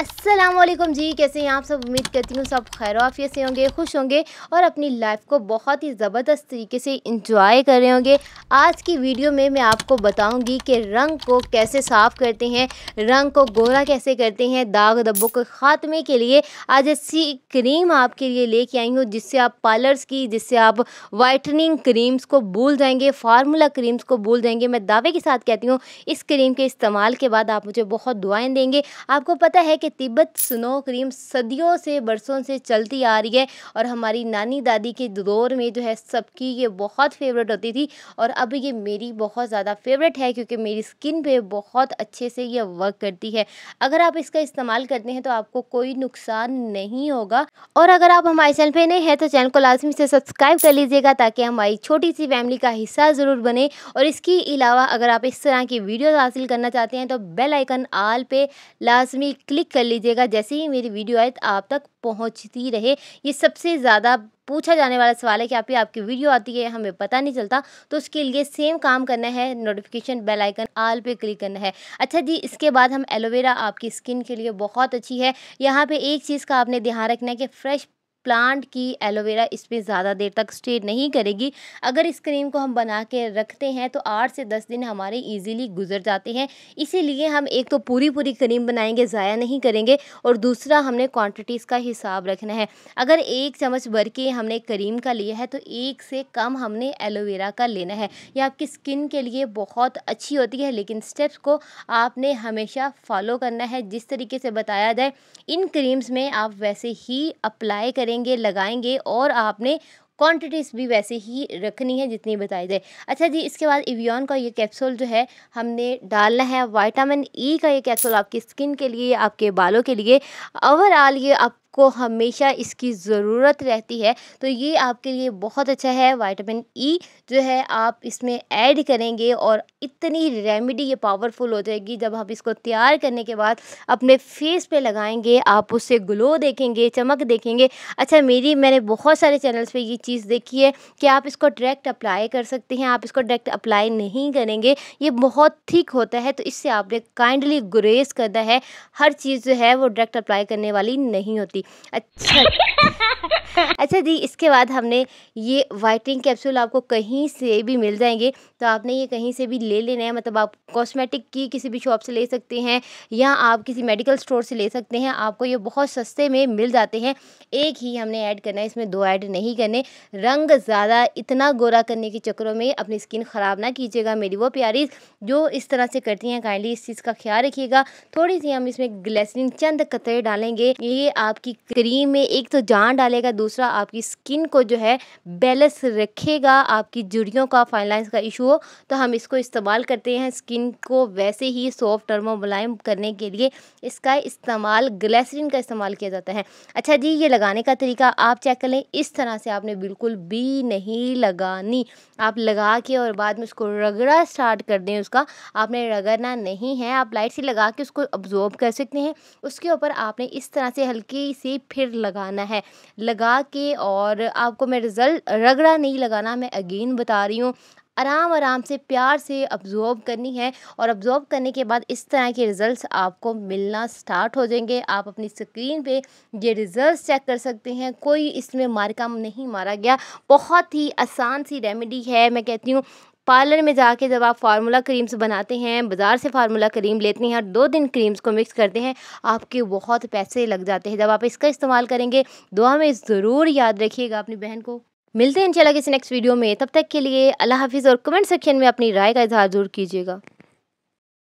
असलम जी कैसे हैं आप सब उम्मीद करती हूँ सब खैर आफियत से होंगे खुश होंगे और अपनी लाइफ को बहुत ही ज़बरदस्त तरीके से इंजॉय कर रहे होंगे आज की वीडियो में मैं आपको बताऊंगी कि रंग को कैसे साफ़ करते हैं रंग को गोरा कैसे करते हैं दाग दब्बों के ख़ात्मे के लिए आज ऐसी क्रीम आपके लिए लेके आई हूँ जिससे आप पार्लर्स की जिससे आप वाइटनिंग क्रीम्स को भूल जाएंगे फार्मूला क्रीम्स को भूल जाएंगे मैं दावे के साथ कहती हूँ इस क्रीम के इस्तेमाल के बाद आप मुझे बहुत दुआएँ देंगे आपको पता है कि कि तिब्बत स्नो क्रीम सदियों से बरसों से चलती आ रही है और हमारी नानी दादी के दौर में जो है सबकी ये बहुत फेवरेट होती थी और अब ये मेरी बहुत ज़्यादा फेवरेट है क्योंकि मेरी स्किन पे बहुत अच्छे से ये वर्क करती है अगर आप इसका इस्तेमाल करते हैं तो आपको कोई नुकसान नहीं होगा और अगर आप हमारे चैनल पर नहीं हैं तो चैनल को लाजमी से सब्सक्राइब कर लीजिएगा ताकि हमारी छोटी सी फैमिली का हिस्सा ज़रूर बने और इसके अलावा अगर आप इस तरह की वीडियोज़ हासिल करना चाहते हैं तो बेल आइकन आल पे लाजमी क्लिक कर लीजिएगा जैसे ही मेरी वीडियो आए तो आप तक पहुंचती रहे ये सबसे ज़्यादा पूछा जाने वाला सवाल है कि आपकी आपकी वीडियो आती है हमें पता नहीं चलता तो उसके लिए सेम काम करना है नोटिफिकेशन बेल आइकन आल पे क्लिक करना है अच्छा जी इसके बाद हम एलोवेरा आपकी स्किन के लिए बहुत अच्छी है यहाँ पे एक चीज़ का आपने ध्यान रखना है कि फ्रेश प्लांट की एलोवेरा इसमें ज़्यादा देर तक स्टे नहीं करेगी अगर इस क्रीम को हम बना के रखते हैं तो आठ से दस दिन हमारे ईजीली गुजर जाते हैं इसीलिए हम एक तो पूरी पूरी क्रीम बनाएंगे ज़ाया नहीं करेंगे और दूसरा हमने क्वांटिटीज़ का हिसाब रखना है अगर एक चम्मच भर के हमने क्रीम का लिया है तो एक से कम हमने एलोवेरा का लेना है यह आपकी स्किन के लिए बहुत अच्छी होती है लेकिन स्टेप्स को आपने हमेशा फॉलो करना है जिस तरीके से बताया जाए इन क्रीम्स में आप वैसे ही अप्लाई करेंगे करेंगे लगाएंगे और आपने क्वांटिटीज़ भी वैसे ही रखनी है जितनी बताई जाए अच्छा जी इसके बाद इवियन का ये कैप्सूल जो है हमने डालना है वाइटामिन ई e का ये कैप्सूल आपकी स्किन के लिए आपके बालों के लिए ओवरऑल ये आप को हमेशा इसकी ज़रूरत रहती है तो ये आपके लिए बहुत अच्छा है वाइटामिन ई e जो है आप इसमें ऐड करेंगे और इतनी रेमेडी ये पावरफुल हो जाएगी जब आप इसको तैयार करने के बाद अपने फेस पे लगाएंगे आप उससे ग्लो देखेंगे चमक देखेंगे अच्छा मेरी मैंने बहुत सारे चैनल्स पे ये चीज़ देखी है कि आप इसको डायरेक्ट अप्लाई कर सकते हैं आप इसको डायरेक्ट अप्लाई नहीं करेंगे ये बहुत थिक होता है तो इससे आपने काइंडली ग्रेस करना है हर चीज़ जो है वो डायरेक्ट अप्लाई करने वाली नहीं होती थी अच्छा अच्छा दी इसके बाद हमने ये वाइटनिंग कैप्सूल आपको कहीं से भी मिल जाएंगे तो आपने ये कहीं से भी ले लेना है मतलब आप कॉस्मेटिक की किसी भी शॉप से ले सकते हैं या आप किसी मेडिकल स्टोर से ले सकते हैं आपको ये बहुत सस्ते में मिल जाते हैं एक ही हमने ऐड करना है इसमें दो ऐड नहीं करने रंग ज़्यादा इतना गोरा करने के चक्करों में अपनी स्किन ख़राब ना कीजिएगा मेरी वो प्यारी जो इस तरह से करती हैं काइंडली इस चीज़ का ख्याल रखिएगा थोड़ी सी हम इसमें ग्लेसिन चंद कतरे डालेंगे ये आपकी आपकी क्रीम में एक तो जान डालेगा दूसरा आपकी स्किन को जो है बैलेंस रखेगा आपकी जुड़ियों का फाइनलाइंस का इशू हो तो हम इसको इस्तेमाल करते हैं स्किन को वैसे ही सॉफ्ट और मुलायम करने के लिए इसका इस्तेमाल ग्लेसरीन का इस्तेमाल किया जाता है अच्छा जी ये लगाने का तरीका आप चेक कर लें इस तरह से आपने बिल्कुल भी नहीं लगानी आप लगा के और बाद में उसको रगड़ा स्टार्ट कर दें उसका आपने रगड़ना नहीं है आप लाइट से लगा के उसको अब्जॉर्ब कर सकते हैं उसके ऊपर आपने इस तरह से हल्की से फिर लगाना है लगा के और आपको मैं रिज़ल्ट रगड़ा नहीं लगाना मैं अगेन बता रही हूँ आराम आराम से प्यार से अब्जॉर्ब करनी है और अब्जॉर्ब करने के बाद इस तरह के रिज़ल्ट्स आपको मिलना स्टार्ट हो जाएंगे आप अपनी स्क्रीन पे ये रिज़ल्ट्स चेक कर सकते हैं कोई इसमें मारका नहीं मारा गया बहुत ही आसान सी रेमेडी है मैं कहती हूँ पार्लर में जाके जब आप फार्मूला क्रीम्स बनाते हैं बाज़ार से फार्मूला क्रीम लेते हैं और दो दिन क्रीम्स को मिक्स करते हैं आपके बहुत पैसे लग जाते हैं जब आप इसका इस्तेमाल करेंगे दुआ में ज़रूर याद रखिएगा अपनी बहन को मिलते हैं इंशाल्लाह किसी नेक्स्ट वीडियो में तब तक के लिए अल्लाह हाफिज़ और कमेंट सेक्शन में अपनी राय का इजहार ज़रूर कीजिएगा